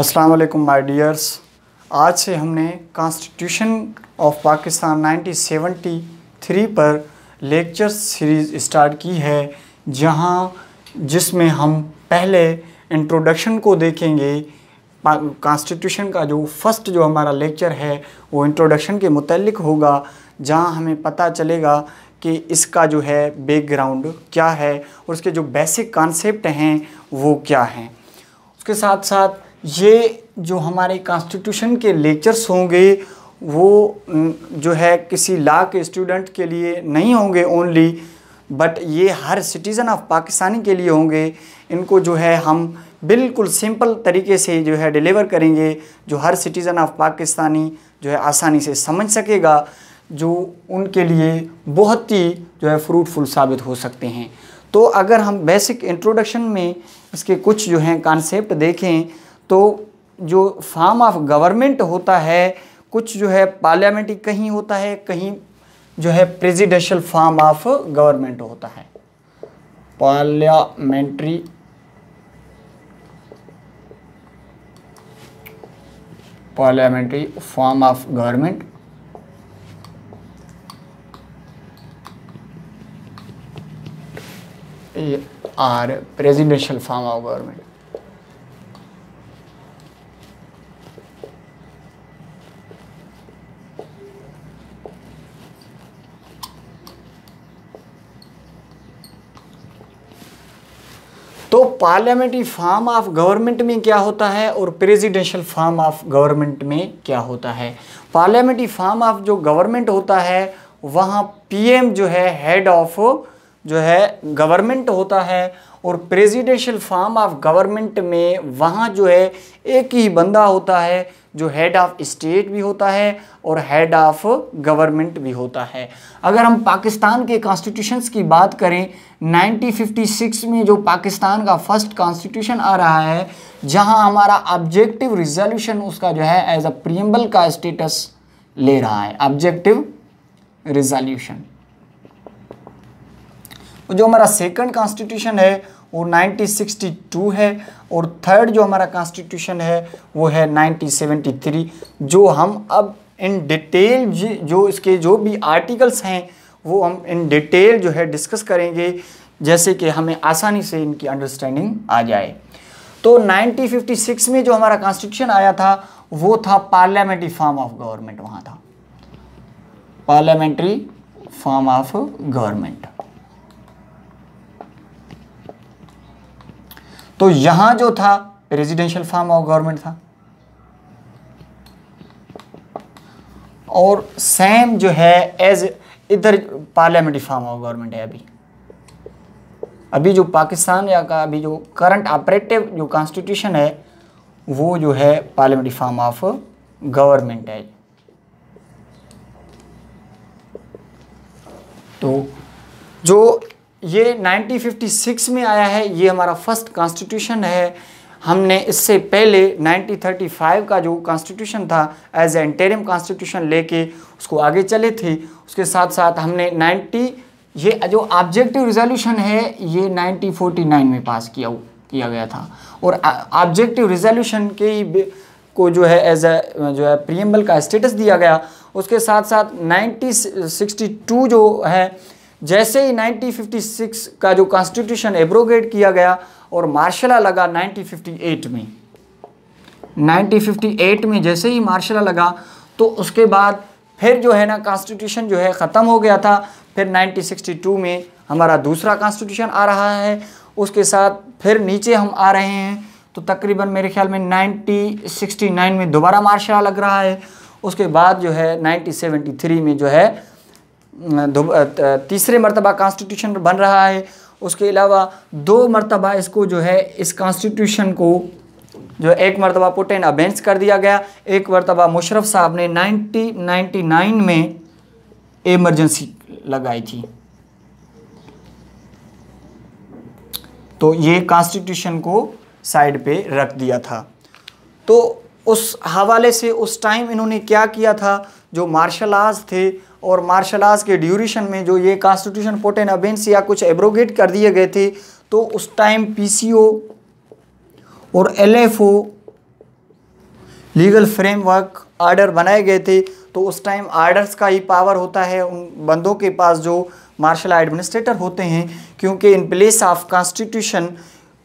अस्सलाम वालेकुम my dears आज से हमने कॉन्स्टिट्यूशन ऑफ पाकिस्तान 1973 पर लेक्चर सीरीज़ स्टार्ट की है जहां जिसमें हम पहले इंट्रोडक्शन को देखेंगे कॉन्स्टिट्यूशन का जो फर्स्ट जो हमारा लेक्चर है वो इंट्रोडक्शन के मुतलिक होगा जहां हमें पता चलेगा कि इसका जो है बैकग्राउंड क्या है और उसके जो बेसिक कॉन्सेप्ट हैं वो क्या हैं उसके साथ साथ ये जो हमारे कॉन्स्टिट्यूशन के लेक्चर्स होंगे वो जो है किसी ला के स्टूडेंट के लिए नहीं होंगे ओनली बट ये हर सिटीज़न ऑफ पाकिस्तानी के लिए होंगे इनको जो है हम बिल्कुल सिंपल तरीके से जो है डिलीवर करेंगे जो हर सिटीज़न ऑफ पाकिस्तानी जो है आसानी से समझ सकेगा जो उनके लिए बहुत ही जो है फ्रूटफुल साबित हो सकते हैं तो अगर हम बेसिक इंट्रोडक्शन में इसके कुछ जो हैं कॉन्सेप्ट देखें तो जो फार्म ऑफ गवर्नमेंट होता है कुछ जो है पार्लियामेंट्री कहीं होता है कहीं जो है प्रेजिडेंशियल फार्म ऑफ गवर्नमेंट होता है parliamentary parliamentary form of government or presidential form of government parliamentary form of government में क्या होता है और प्रेजिडेंशियल फार्म ऑफ गवर्नमेंट में क्या होता है पार्लियामेंट्री फार्म ऑफ जो गवर्नमेंट होता है वहाँ पीएम जो है हेड ऑफ जो है गवर्नमेंट होता है और प्रेजिडेंशियल फार्म ऑफ गवर्नमेंट में वहाँ जो है एक ही बंदा होता है जो हेड ऑफ स्टेट भी होता है और हेड ऑफ गवर्नमेंट भी होता है अगर हम पाकिस्तान के कॉन्स्टिट्यूशंस की बात करें 1956 में जो पाकिस्तान का फर्स्ट कॉन्स्टिट्यूशन आ रहा है जहाँ हमारा ऑब्जेक्टिव रिजोल्यूशन उसका जो है एज अ प्रियम्बल का स्टेटस ले रहा है ऑब्जेक्टिव रिजोल्यूशन तो जो हमारा सेकंड कॉन्स्टिट्यूशन है वो 1962 है और थर्ड जो हमारा कॉन्स्टिट्यूशन है वो है 1973 जो हम अब इन डिटेल जो इसके जो भी आर्टिकल्स हैं वो हम इन डिटेल जो है डिस्कस करेंगे जैसे कि हमें आसानी से इनकी अंडरस्टैंडिंग आ जाए तो 1956 में जो हमारा कॉन्स्टिट्यूशन आया था वो था पार्लियामेंट्री फॉर्म ऑफ गवर्नमेंट वहाँ था पार्लियामेंट्री फॉर्म ऑफ गवर्नमेंट तो यहां जो था रेजिडेंशियल फार्म और गवर्नमेंट था और सेम जो है एज इधर पार्लियामेंट्री फार्म और गवर्नमेंट है अभी अभी जो पाकिस्तान या का अभी जो करंट ऑपरेटिव जो कॉन्स्टिट्यूशन है वो जो है पार्लियामेंट्री फार्म ऑफ गवर्नमेंट है तो जो ये 1956 में आया है ये हमारा फर्स्ट कॉन्स्टिट्यूशन है हमने इससे पहले 1935 का जो कॉन्स्टिट्यूशन था एज ए इंटेरिम कॉन्स्टिट्यूशन लेके उसको आगे चले थे उसके साथ साथ हमने 90 ये जो ऑब्जेक्टिव रिजोल्यूशन है ये 1949 में पास किया किया गया था और ऑब्जेक्टिव रिजोल्यूशन के ही को जो है एज ए जो है प्रियम्बल का स्टेटस दिया गया उसके साथ साथ 1962 जो है जैसे ही 1956 का जो कॉन्स्टिट्यूशन एब्रोगेट किया गया और मार्शला लगा 1958 में 1958 में जैसे ही मार्शला लगा तो उसके बाद फिर जो है ना कॉन्स्टिट्यूशन जो है ख़त्म हो गया था फिर 1962 में हमारा दूसरा कॉन्स्टिट्यूशन आ रहा है उसके साथ फिर नीचे हम आ रहे हैं तो तकरीबन मेरे ख्याल में 1969 में दोबारा मार्शला लग रहा है उसके बाद जो है 1973 में जो है तीसरे मरतबा कॉन्स्टिट्यूशन बन रहा है उसके अलावा दो मरतबा इसको जो है इस कॉन्स्टिट्यूशन को जो एक मरतबा पुटेन अबेंस कर दिया गया एक मरतबा मुशरफ साहब ने 1999 में एमरजेंसी लगाई थी तो ये कॉन्स्टिट्यूशन को साइड पे रख दिया था तो उस हवाले से उस टाइम इन्होंने क्या किया था जो मार्शल आर्ट्स थे और मार्शल आर्ट्स के ड्यूरेशन में जो ये कॉन्स्टिट्यूशन पोटेन अबेंस या कुछ एब्रोगेट कर दिए गए थे तो उस टाइम पीसीओ और एलएफओ लीगल फ्रेमवर्क आर्डर बनाए गए थे तो उस टाइम आर्डर्स का ही पावर होता है उन बंदों के पास जो मार्शल एडमिनिस्ट्रेटर होते हैं क्योंकि इन प्लेस ऑफ कॉन्स्टिट्यूशन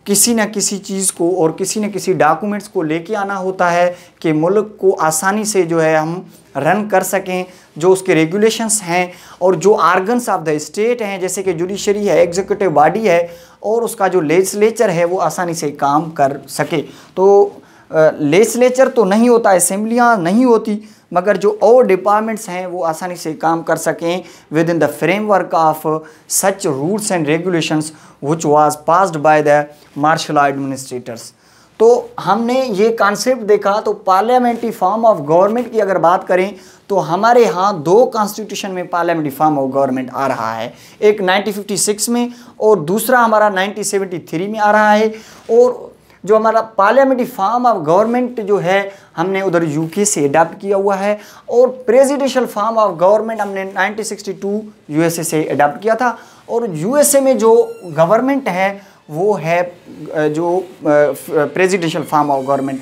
किसी न किसी चीज़ को और किसी न किसी डॉक्यूमेंट्स को लेके आना होता है कि मुल्क को आसानी से जो है हम रन कर सकें जो उसके रेगुलेशंस हैं और जो आर्गन्स ऑफ द स्टेट हैं जैसे कि जुडिशरी है एग्जीक्यूटिव बॉडी है और उसका जो लेजिस्लेचर है वो आसानी से काम कर सके तो लेजिस्लेचर तो नहीं होता असम्बलियाँ नहीं होती मगर जो और डिपार्टमेंट्स हैं वो आसानी से काम कर सकें within the framework of such rules and regulations which was passed by the martial administrators तो हमने ये कॉन्सेप्ट देखा तो पार्लियामेंट्री फॉर्म ऑफ गवर्नमेंट की अगर बात करें तो हमारे यहाँ दो कॉन्स्टिट्यूशन में पार्लियामेंट्री फॉर्म ऑफ गवर्नमेंट आ रहा है एक 1956 में और दूसरा हमारा 1973 में आ रहा है और जो हमारा पार्लियामेंट्री फॉर्म ऑफ गवर्नमेंट जो है हमने उधर यूके से अडाप्ट किया हुआ है और प्रेजिडेंशल फॉर्म ऑफ गवर्नमेंट हमने 1962 यूएसए से अडाप्ट किया था और यूएसए में जो गवर्नमेंट है वो है जो presidential form of government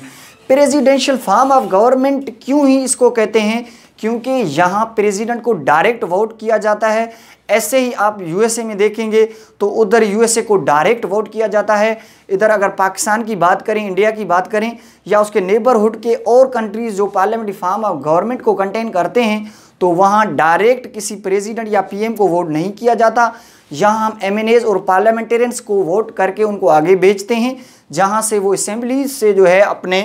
presidential form of government क्यों ही इसको कहते हैं क्योंकि यहाँ प्रेसिडेंट को डायरेक्ट वोट किया जाता है ऐसे ही आप यूएसए में देखेंगे तो उधर यूएसए को डायरेक्ट वोट किया जाता है इधर अगर पाकिस्तान की बात करें इंडिया की बात करें या उसके नेबरहुड के और कंट्रीज़ जो पार्लियामेंट्री फार्म ऑफ गवर्नमेंट को कंटेन करते हैं तो वहाँ डायरेक्ट किसी प्रेसिडेंट या पीएम को वोट नहीं किया जाता यहाँ हम एम और पार्लियामेंटेरियंस को वोट करके उनको आगे बेचते हैं जहाँ से वो असेंबली से जो है अपने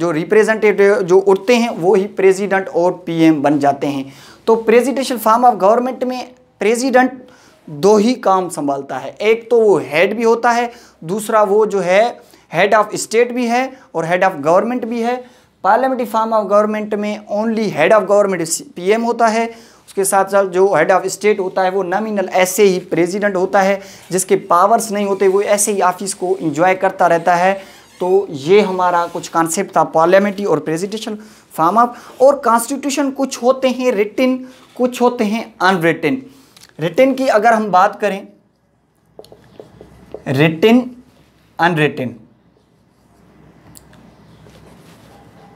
जो रिप्रेजेंटेटिव जो उठते हैं वो ही प्रेजिडेंट और पी बन जाते हैं तो प्रेजिडेंशियल फार्म ऑफ गवर्नमेंट में प्रेजिडेंट दो ही काम संभालता है एक तो वो हेड भी होता है दूसरा वो जो है हेड ऑफ स्टेट भी है और हेड ऑफ गवर्नमेंट भी है पार्लियामेंट्री फॉर्म ऑफ गवर्नमेंट में only head of government PM होता है उसके साथ साथ जो हेड ऑफ स्टेट होता है वो नॉमिनल ऐसे ही प्रेसिडेंट होता है जिसके पावर्स नहीं होते वो ऐसे ही ऑफिस को इंजॉय करता रहता है तो ये हमारा कुछ कॉन्सेप्ट था पार्लियामेंट्री और प्रेजिडेंशियल फॉर्म ऑफ और कॉन्स्टिट्यूशन कुछ होते हैं रिटिन कुछ होते हैं अनरिटिन रिटिन की अगर हम बात करें रिटिन अनरिटिन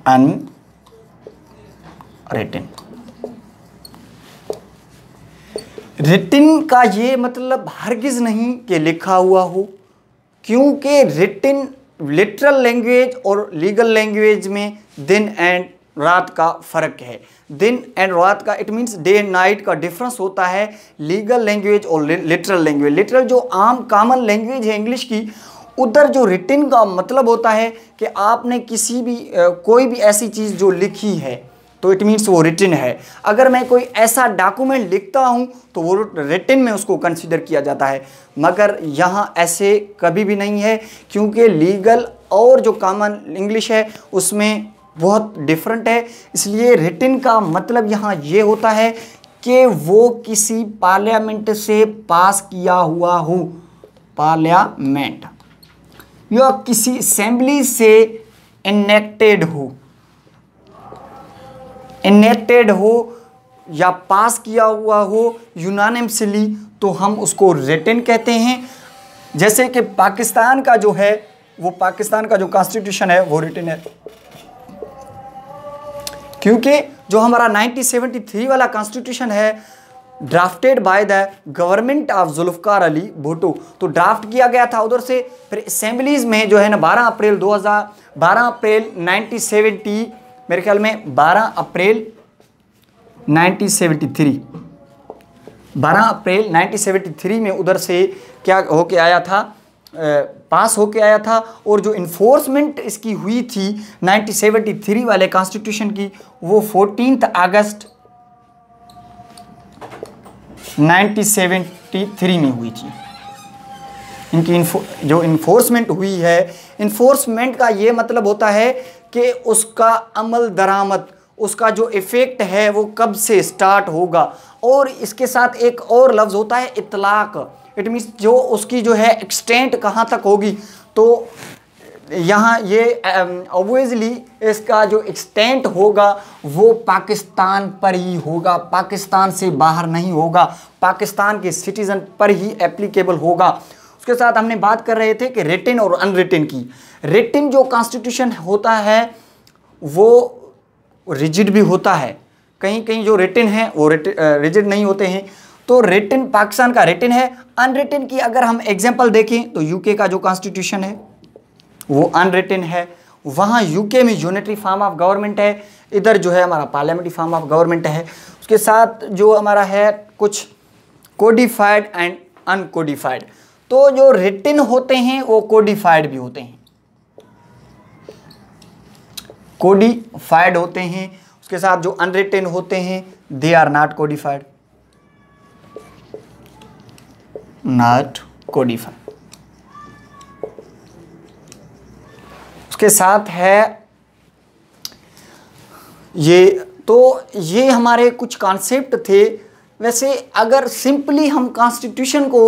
अनरिटिन रिटिन का ये मतलब हरगिज नहीं कि लिखा हुआ हो क्योंकि रिटिन लिटरल लैंग्वेज और लीगल लैंग्वेज में दिन एंड रात का फ़र्क है दिन एंड रात का it means day and night का डिफरेंस होता है लीगल लैंग्वेज और लिटरल लैंग्वेज लिटरल जो आम कॉमन लैंग्वेज है इंग्लिश की उधर जो रिटिन का मतलब होता है कि आपने किसी भी कोई भी ऐसी चीज़ जो लिखी है तो इट मीन्स वो रिटिन है अगर मैं कोई ऐसा डॉक्यूमेंट लिखता हूँ तो वो रिटिन में उसको कंसिडर किया जाता है मगर यहाँ ऐसे कभी भी नहीं है क्योंकि लीगल और जो कॉमन इंग्लिश है उसमें बहुत डिफरेंट है इसलिए रिटिन का मतलब यहाँ ये होता है कि वो किसी पार्लियामेंट से पास किया हुआ हो पार्लियामेंट या किसी असेंबली से इनेक्टेड हो इनेक्टेड हो या पास किया हुआ हो यूनानिमसली तो हम उसको रिटर्न कहते हैं जैसे कि पाकिस्तान का जो है वो पाकिस्तान का जो कॉन्स्टिट्यूशन है वो रिटर्न है क्योंकि जो हमारा 1973 वाला कॉन्स्टिट्यूशन है drafted by the government of Zulfikar Ali Bhutto तो ड्राफ्ट किया गया था उधर से फिर असेंबलीज में जो है ना बारह अप्रैल दो हज़ार अप्रैल नाइनटीन मेरे ख्याल में 12 अप्रैल 1973 12 अप्रैल 1973 में उधर से क्या होके आया था पास होके आया था और जो इन्फोर्समेंट इसकी हुई थी 1973 वाले कॉन्स्टिट्यूशन की वो 14 अगस्त 1973 में हुई थी इनकी जो इन्फोर्समेंट हुई है इन्फोर्समेंट का ये मतलब होता है कि उसका अमल दरामद उसका जो इफ़ेक्ट है वो कब से स्टार्ट होगा और इसके साथ एक और लफ्ज़ होता है इतलाक इट मीन्स जो उसकी जो है एक्सटेंट कहाँ तक होगी तो यहाँ ये ऑब्वियसली इसका जो एक्सटेंट होगा वो पाकिस्तान पर ही होगा पाकिस्तान से बाहर नहीं होगा पाकिस्तान के सिटीज़न पर ही एप्लीकेबल होगा उसके साथ हमने बात कर रहे थे कि रिटिन और अनरिटिन की रिटिन जो कॉन्स्टिट्यूशन होता है वो रिजिड भी होता है कहीं कहीं जो रिटिन है वो रिजिड नहीं होते हैं तो रिटिन पाकिस्तान का रिटिन है अनरिटिन की अगर हम एग्जाम्पल देखें तो यूके का जो कॉन्स्टिट्यूशन है वो अनरिटन है वहाँ यूके में यूनिटरी फार्म ऑफ गवर्नमेंट है इधर जो है हमारा पार्लियामेंट्री फार्म ऑफ गवर्नमेंट है उसके साथ जो हमारा है कुछ कोडिफाइड एंड अनकोडिफाइड तो जो रिटिन होते हैं वो कोडिफाइड भी होते हैं कोडिफाइड होते हैं उसके साथ जो अनरिटिन होते हैं they are not codified not codified उसके साथ है ये तो ये हमारे कुछ कॉन्सेप्ट थे वैसे अगर सिंपली हम कॉन्स्टिट्यूशन को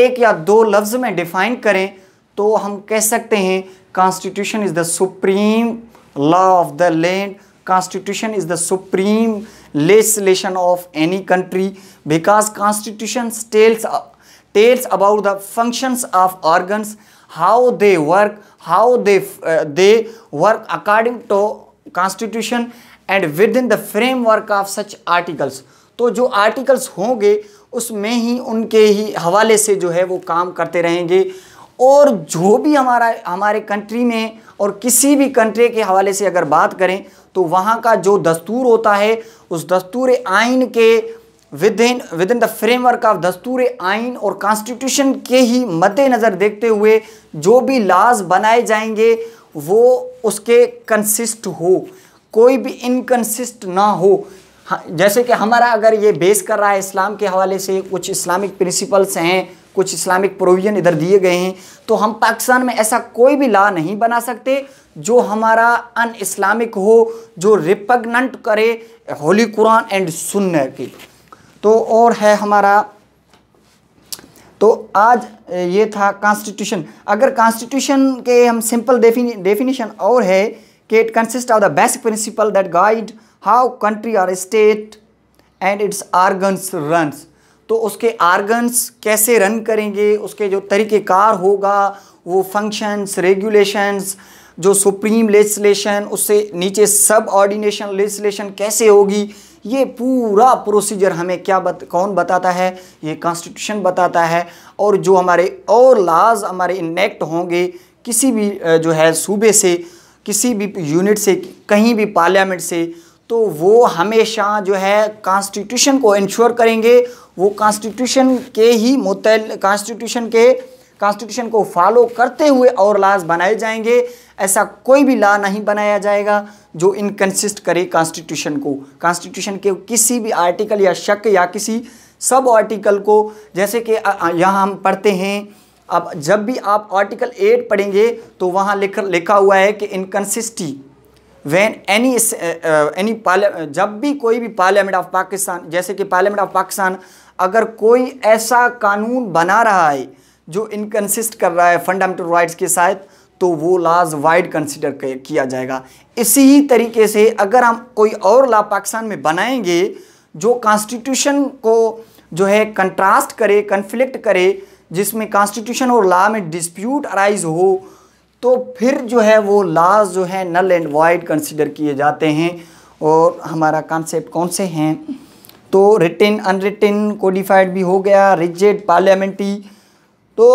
एक या दो लफ्ज़ में डिफ़ाइन करें तो हम कह सकते हैं constitution is the supreme law of the land constitution is the supreme legislation of any country because constitution tells tells about the functions of organs how they work how they, uh, they work according to constitution and within the framework of such articles. तो जो articles होंगे उसमें ही उनके ही हवाले से जो है वो काम करते रहेंगे और जो भी हमारा हमारे कंट्री में और किसी भी कंट्री के हवाले से अगर बात करें तो वहाँ का जो दस्तूर होता है उस दस्तूर आइन के within within the framework of दस्तूर आइन और कॉन्स्टिट्यूशन के ही मद्देनज़र देखते हुए जो भी लाज बनाए जाएंगे वो उसके कंसिस्ट हो कोई भी इनकन्सिस्ट ना हो हाँ, जैसे कि हमारा अगर ये बेस कर रहा है इस्लाम के हवाले से कुछ इस्लामिक प्रिंसिपल्स हैं कुछ इस्लामिक प्रोविज़न इधर दिए गए हैं तो हम पाकिस्तान में ऐसा कोई भी ला नहीं बना सकते जो हमारा अन इस्लामिक हो जो रिपगनंट करे होली कुरान एंड सुन्न की तो और है हमारा तो आज ये था कॉन्स्टिट्यूशन अगर कॉन्स्टिट्यूशन के हम सिंपल डेफिनेशन और है कि it consist of the basic principle that guide how country और state and its organs runs तो उसके आर्गन्स कैसे रन करेंगे उसके जो तरीक़ेकार होगा वो फंक्शंस रेगुलेशंस जो सुप्रीम लेजिस्लेशन उससे नीचे सब ऑर्डिनेशन लेजिस्लेशन कैसे होगी ये पूरा प्रोसीजर हमें क्या बत, कौन बताता है ये कॉन्स्टिट्यूशन बताता है और जो हमारे और लाज हमारे इनेक्ट होंगे किसी भी जो है सूबे से किसी भी यूनिट से कहीं भी पार्लियामेंट से तो वो हमेशा जो है कॉन्स्टिट्यूशन को इंश्योर करेंगे वो कॉन्स्टिट्यूशन के ही मुतल कॉन्स्टिट्यूशन के कॉन्स्टिट्यूशन को फॉलो करते हुए और लाज बनाए जाएंगे ऐसा कोई भी ला नहीं बनाया जाएगा जो इनकन्सिस्ट करे कॉन्स्टिट्यूशन को कॉन्स्टिट्यूशन के किसी भी आर्टिकल या शक या किसी सब आर्टिकल को जैसे कि यहाँ हम पढ़ते हैं अब जब भी आप आर्टिकल एट पढ़ेंगे तो वहाँ लिख लिखा हुआ है कि इनकन्सिस्टी वैन एनी एनी जब भी कोई भी पार्लियामेंट ऑफ पाकिस्तान जैसे कि पार्लियामेंट ऑफ पाकिस्तान अगर कोई ऐसा कानून बना रहा है जो इनकन्सिस्ट कर रहा है फंडामेंटल राइट्स के साथ तो वो लाज वाइड कंसिडर किया जाएगा इसी ही तरीके से अगर हम कोई और लॉ पाकिस्तान में बनाएंगे जो कॉन्स्टिट्यूशन को जो है कंट्रास्ट करे कन्फ्लिक्ट करे जिसमें कॉन्स्टिट्यूशन और लॉ में डिस्प्यूट अराइज हो तो फिर जो है वो लाज जो है नल एंड वाइड कंसिडर किए जाते हैं और हमारा कॉन्सेप्ट कौन से हैं तो रिटेन अनरिटेन कोडिफाइड भी हो गया रिजेड पार्लियामेंट्री तो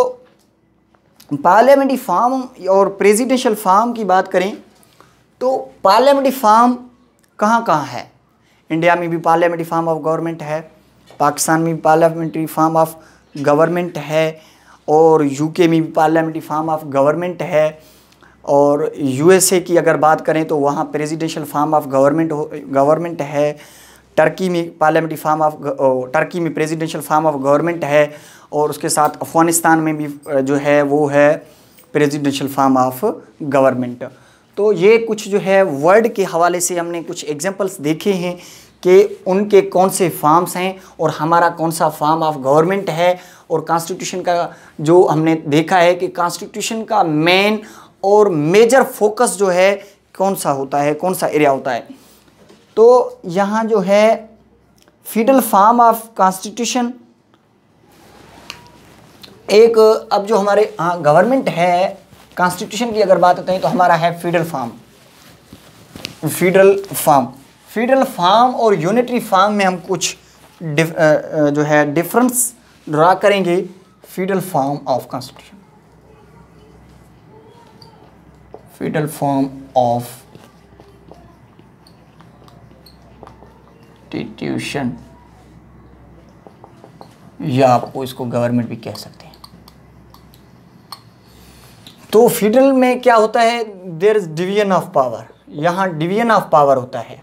पार्लियामेंट्री फार्म और प्रेसिडेंशियल फार्म की बात करें तो पार्लियामेंट्री फार्म कहाँ कहाँ है इंडिया में भी पार्लियामेंट्री फार्म ऑफ गवर्नमेंट है पाकिस्तान में भी पार्लियामेंट्री फार्म ऑफ गवर्नमेंट है और यूके में भी पार्लियामेंट्री फार्म ऑफ गवर्नमेंट है और यूएसए की अगर बात करें तो वहाँ presidential form of government government है टर्की में पार्लियामेंट्री फार्म ऑफ टर्की में प्रेसिडेंशियल फार्म ऑफ गवर्नमेंट है और उसके साथ अफ़गानिस्तान में भी जो है वो है प्रेजिडेंशल फार्म ऑफ गवर्नमेंट तो ये कुछ जो है वर्ल्ड के हवाले से हमने कुछ एग्जाम्पल्स देखे हैं कि उनके कौन से फार्म्स हैं और हमारा कौन सा फार्म ऑफ गवर्नमेंट है और कॉन्स्टिट्यूशन का जो हमने देखा है कि कॉन्स्टिट्यूशन का मेन और मेजर फोकस जो है कौन सा होता है कौन सा एरिया होता है तो यहाँ जो है फीडल फार्म ऑफ कॉन्स्टिट्यूशन एक अब जो हमारे गवर्नमेंट हाँ, है कॉन्स्टिट्यूशन की अगर बात होती हैं तो हमारा है federal form federal form federal form और यूनिटरी फार्म में हम कुछ डिफ, जो है डिफरेंस ड्रा करेंगे federal form of constitution federal form of constitution या आपको इसको गवर्नमेंट भी कह सकते हैं तो फीडल में क्या होता है there is division of power यहाँ डिवीजन ऑफ पावर होता है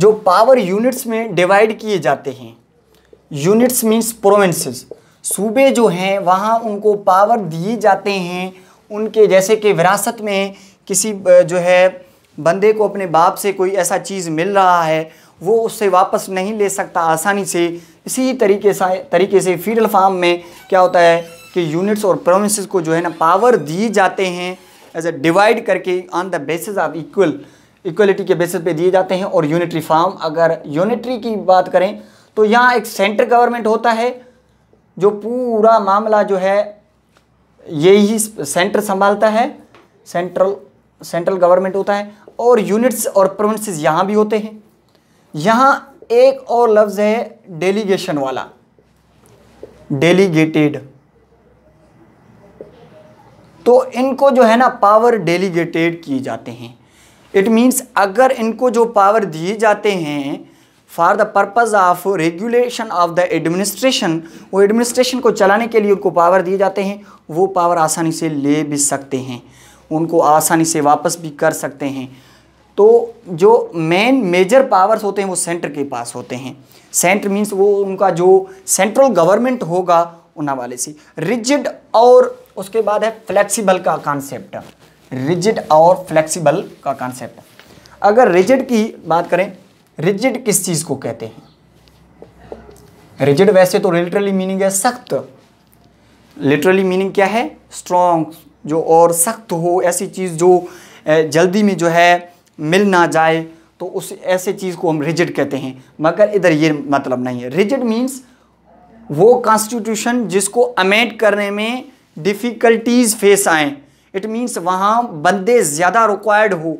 जो पावर यूनिट्स में डिवाइड किए जाते हैं यूनिट्स मीन्स प्रोवेंसेस सूबे जो हैं वहाँ उनको पावर दिए जाते हैं उनके जैसे कि विरासत में किसी जो है बंदे को अपने बाप से कोई ऐसा चीज़ मिल रहा है वो उससे वापस नहीं ले सकता आसानी से इसी तरीके से तरीके से फीडल फार्म में क्या होता है के यूनिट्स और प्रोविंस को जो है ना पावर दी जाते हैं एज ए डिवाइड करके on the basis of equal equality के बेसिस पे दिए जाते हैं और यूनिटरी फॉर्म अगर यूनिटरी की बात करें तो यहाँ एक सेंट्रल गवर्नमेंट होता है जो पूरा मामला जो है यही सेंटर संभालता है सेंट्रल सेंट्रल गवर्नमेंट होता है और यूनिट्स और प्रोविंसेस यहाँ भी होते हैं यहाँ एक और लफ्ज़ है डेलीगेशन वाला डेलीगेटेड तो इनको जो है ना पावर डेलीगेटेड किए जाते हैं इट मीन्स अगर इनको जो पावर दिए जाते हैं for the purpose of regulation of the administration वो एडमिनिस्ट्रेशन को चलाने के लिए उनको पावर दिए जाते हैं वो पावर आसानी से ले भी सकते हैं उनको आसानी से वापस भी कर सकते हैं तो जो मेन मेजर पावर्स होते हैं वो सेंटर के पास होते हैं सेंटर मीन्स वो उनका जो सेंट्रल गवर्नमेंट होगा उन हवाले से रिजिड और उसके बाद है फ्लेक्सिबल का कॉन्सेप्ट रिजिड और फ्लेक्सिबल का कॉन्सेप्ट अगर रिजिड की बात करें रिजिड किस चीज़ को कहते हैं रिजिड वैसे तो लिटरली मीनिंग है सख्त लिटरली मीनिंग क्या है स्ट्रॉन्ग जो और सख्त हो ऐसी चीज़ जो जल्दी में जो है मिल ना जाए तो उस ऐसे चीज़ को हम रिजिड कहते हैं मगर इधर ये मतलब नहीं है रिजिड मीन्स वो कॉन्स्टिट्यूशन जिसको अमेंड करने में डिफ़िकल्टीज़ फेस आएँ इट मीन्स वहाँ बंदे ज़्यादा रिक्वायर्ड हो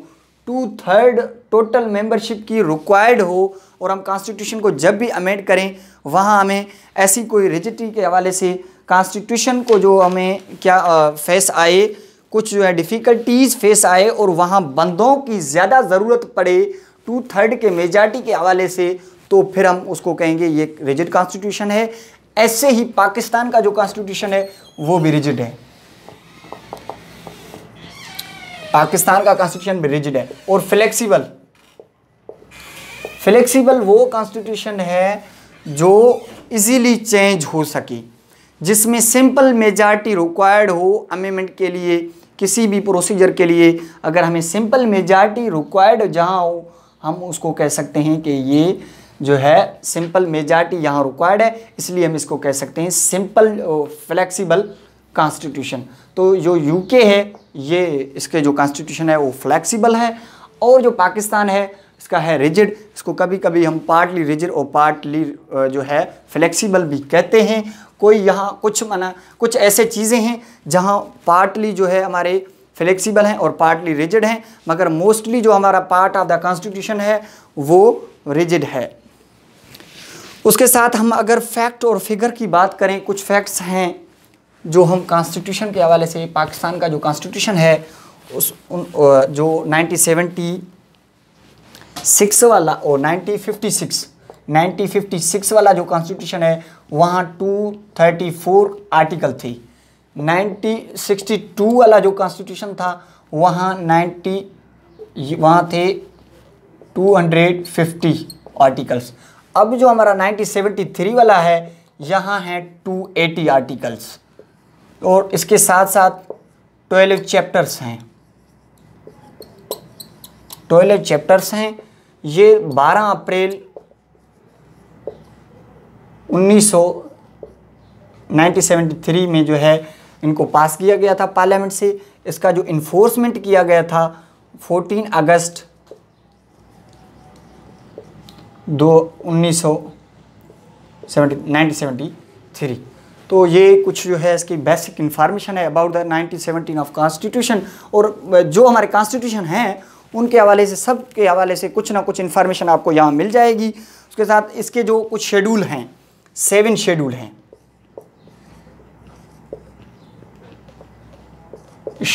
टू थर्ड टोटल मेंबरशिप की रिक्वायर्ड हो और हम कॉन्स्टिट्यूशन को जब भी अमेंड करें वहाँ हमें ऐसी कोई रिजिटी के हवाले से कॉन्स्टिट्यूशन को जो हमें क्या फेस आए कुछ जो है डिफ़िकल्टीज़ फेस आए और वहाँ बंदों की ज़्यादा ज़रूरत पड़े टू थर्ड के मेजार्टी के हवाले से तो फिर हम उसको कहेंगे ये रिजिड कॉन्स्टिट्यूशन है ऐसे ही पाकिस्तान का जो कॉन्स्टिट्यूशन है वो भी रिजिड है पाकिस्तान का कॉन्स्टिट्यूशन भी रिजिड है और फ्लेक्सिबल फ्लेक्सिबल वो कॉन्स्टिट्यूशन है जो इजीली चेंज हो सके जिसमें सिंपल मेजॉरिटी रिक्वायर्ड हो अमेंडमेंट के लिए किसी भी प्रोसीजर के लिए अगर हमें सिंपल मेजॉरिटी रिक्वायर्ड जहां हो हम उसको कह सकते हैं कि ये जो है सिंपल मेजॉरिटी यहाँ रिक्वायर्ड है इसलिए हम इसको कह सकते हैं सिंपल फ्लेक्सिबल कॉन्स्टिट्यूशन तो जो यूके है ये इसके जो कॉन्स्टिट्यूशन है वो फ्लेक्सिबल है और जो पाकिस्तान है इसका है रिजिड इसको कभी कभी हम पार्टली रिजिड और पार्टली जो है फ्लेक्सिबल भी कहते हैं कोई यहाँ कुछ मना कुछ ऐसे चीज़ें हैं जहाँ पार्टली जो है हमारे फ्लेक्सिबल हैं और पार्टली रिजिड हैं मगर मोस्टली जो हमारा पार्ट ऑफ द कॉन्स्टिट्यूशन है वो रिजिड है उसके साथ हम अगर फैक्ट और फिगर की बात करें कुछ फैक्ट्स हैं जो हम कॉन्स्टिट्यूशन के हवाले से पाकिस्तान का जो कॉन्स्टिट्यूशन है उस उन जो 1976 वाला और 1956 फिफ्टी वाला जो कॉन्स्टिट्यूशन है वहाँ 234 आर्टिकल थी 1962 वाला जो कॉन्स्टिट्यूशन था वहाँ 90 वहाँ थे 250 आर्टिकल्स अब जो हमारा 1973 वाला है यहाँ है 280 आर्टिकल्स और इसके साथ साथ 12 चैप्टर्स हैं 12 चैप्टर्स हैं ये 12 अप्रैल 1973 में जो है इनको पास किया गया था पार्लियामेंट से इसका जो इन्फोर्समेंट किया गया था 14 अगस्त दो उन्नीस सौ सेवेंटी सेवेंटी थ्री तो ये कुछ जो है इसकी बेसिक इन्फॉर्मेशन है about the nineteen seventeen of constitution और जो हमारे कॉन्स्टिट्यूशन हैं उनके हवाले से सब के हवाले से कुछ ना कुछ इन्फॉर्मेशन आपको यहाँ मिल जाएगी उसके साथ इसके जो कुछ शेड्यूल हैं सेवन शेड्यूल हैं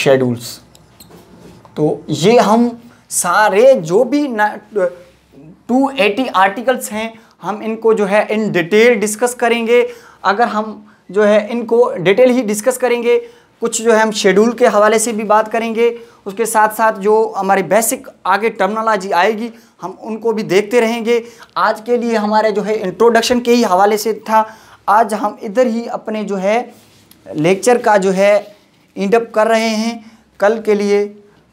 शेड्यूल्स तो ये हम सारे जो भी 280 आर्टिकल्स हैं हम इनको जो है इन डिटेल डिस्कस करेंगे अगर हम जो है इनको डिटेल ही डिस्कस करेंगे कुछ जो है हम शेड्यूल के हवाले से भी बात करेंगे उसके साथ साथ जो हमारे बेसिक आगे टर्मनोलॉजी आएगी हम उनको भी देखते रहेंगे आज के लिए हमारे जो है इंट्रोडक्शन के ही हवाले से था आज हम इधर ही अपने जो है लेक्चर का जो है इंडअप कर रहे हैं कल के लिए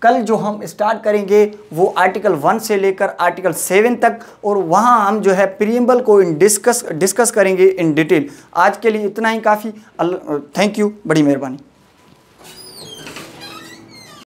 कल जो हम स्टार्ट करेंगे वो आर्टिकल वन से लेकर आर्टिकल सेवन तक और वहाँ हम जो है प्रियम्बल को इन डिस्कस डिस्कस करेंगे इन डिटेल आज के लिए इतना ही काफ़ी थैंक यू बड़ी मेहरबानी